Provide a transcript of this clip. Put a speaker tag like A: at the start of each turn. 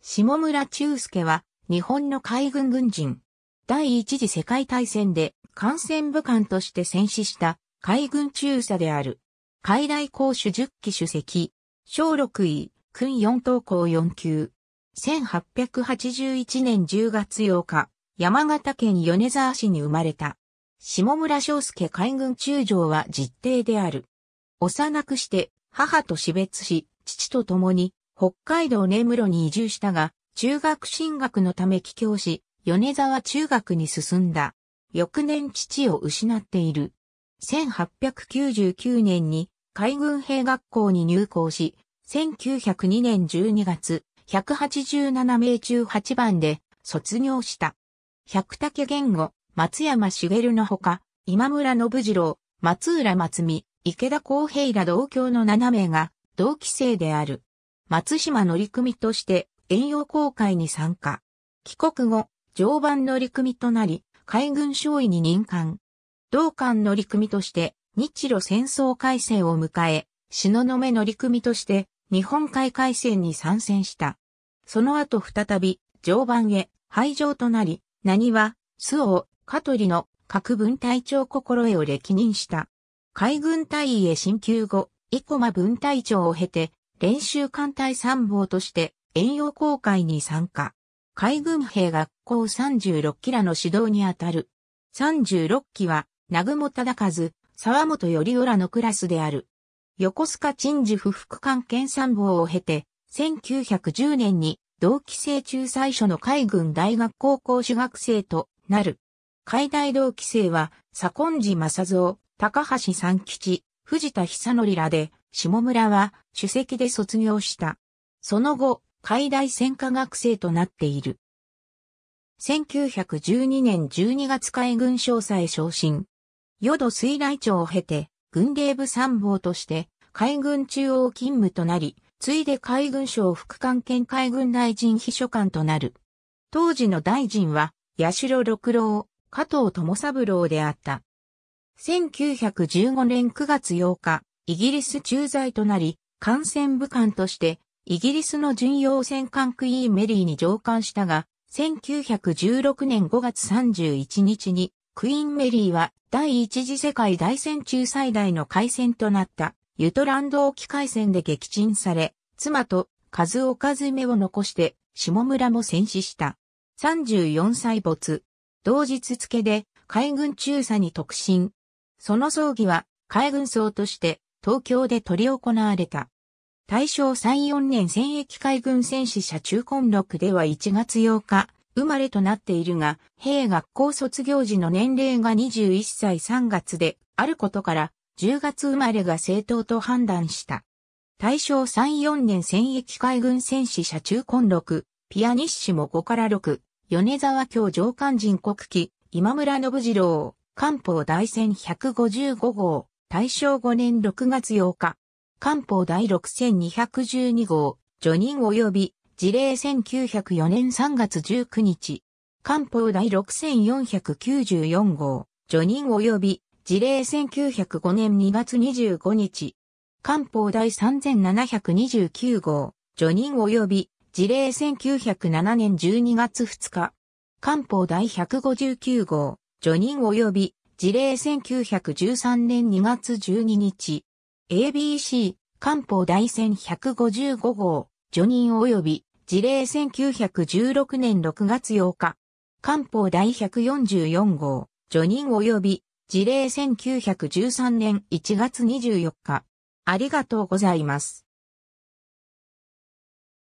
A: 下村中介は、日本の海軍軍人。第一次世界大戦で、艦船武官として戦死した、海軍中佐である。海大公主十期主席。小6位、訓四等校四級。1881年10月8日、山形県米沢市に生まれた。下村章介海軍中将は実弟である。幼くして母と死別し、父と共に北海道根室に移住したが、中学進学のため帰郷し、米沢中学に進んだ。翌年父を失っている。1899年に海軍兵学校に入校し、1902年12月、187名中8番で卒業した。百武言語、松山茂のほか、今村信次郎、松浦松美、池田光平ら同郷の7名が同期生である。松島乗組として遠洋航海に参加。帰国後、常磐乗組となり、海軍少尉に任官。同艦乗組として日露戦争改正を迎え、の目乗組として日本海海戦に参戦した。その後再び常磐へ廃城となり、何は、須防、香取の各分隊長心得を歴任した。海軍隊尉へ進級後、生駒分隊長を経て、練習艦隊参謀として遠洋航海に参加。海軍兵学校36期らの指導にあたる。36期は、南雲忠和、沢本頼浦らのクラスである。横須賀鎮守不服艦検参謀を経て、1910年に同期生中最初の海軍大学高校主学生となる。海大同期生は、左近寺正蔵、高橋三吉、藤田久則らで、下村は主席で卒業した。その後、海大専科学生となっている。1912年12月海軍少佐へ昇進。淀水雷町を経て、軍令部参謀として海軍中央勤務となり、ついで海軍省副官兼海軍大臣秘書官となる。当時の大臣は、八代六郎、加藤友三郎であった。1915年9月8日、イギリス駐在となり、艦船武官として、イギリスの巡洋戦艦クイーンメリーに乗艦したが、1916年5月31日に、クイーンメリーは第一次世界大戦中最大の海戦となったユトランド沖海戦で撃沈され、妻と数おかずめを残して下村も戦死した。34歳没。同日付で海軍中佐に特進。その葬儀は海軍葬として東京で取り行われた。大正3、4年戦役海軍戦士社中根録では1月8日、生まれとなっているが、兵学校卒業時の年齢が21歳3月であることから、10月生まれが正当と判断した。大正3、4年戦役海軍戦士社中根録、ピアニッシモ5から6、米沢京上官人国旗、今村信次郎、官報大戦155号、大正5年6月8日、官報第6212号、除任及び事例1904年3月19日、官報第6494号、除任及び事例1905年2月25日、官報第3729号、除任及び事例1907年12月2日、官報第159号、除任及び事例1913年2月12日、ABC 官報第1 155号、除任及び事例1916年6月8日、官報第144号、除任及び事例1913年1月24日、ありがとうございます。